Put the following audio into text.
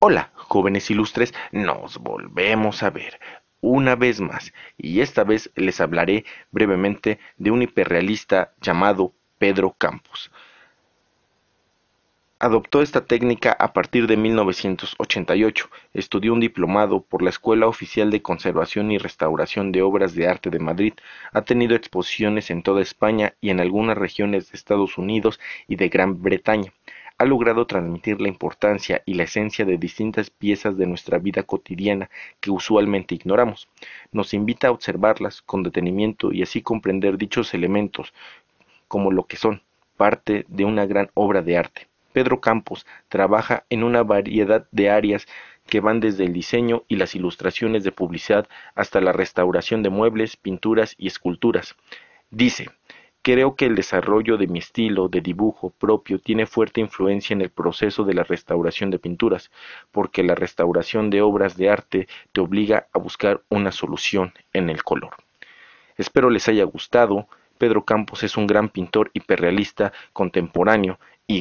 Hola, jóvenes ilustres, nos volvemos a ver una vez más y esta vez les hablaré brevemente de un hiperrealista llamado Pedro Campos. Adoptó esta técnica a partir de 1988. Estudió un diplomado por la Escuela Oficial de Conservación y Restauración de Obras de Arte de Madrid. Ha tenido exposiciones en toda España y en algunas regiones de Estados Unidos y de Gran Bretaña ha logrado transmitir la importancia y la esencia de distintas piezas de nuestra vida cotidiana que usualmente ignoramos. Nos invita a observarlas con detenimiento y así comprender dichos elementos como lo que son, parte de una gran obra de arte. Pedro Campos trabaja en una variedad de áreas que van desde el diseño y las ilustraciones de publicidad hasta la restauración de muebles, pinturas y esculturas. Dice, Creo que el desarrollo de mi estilo de dibujo propio tiene fuerte influencia en el proceso de la restauración de pinturas, porque la restauración de obras de arte te obliga a buscar una solución en el color. Espero les haya gustado. Pedro Campos es un gran pintor hiperrealista contemporáneo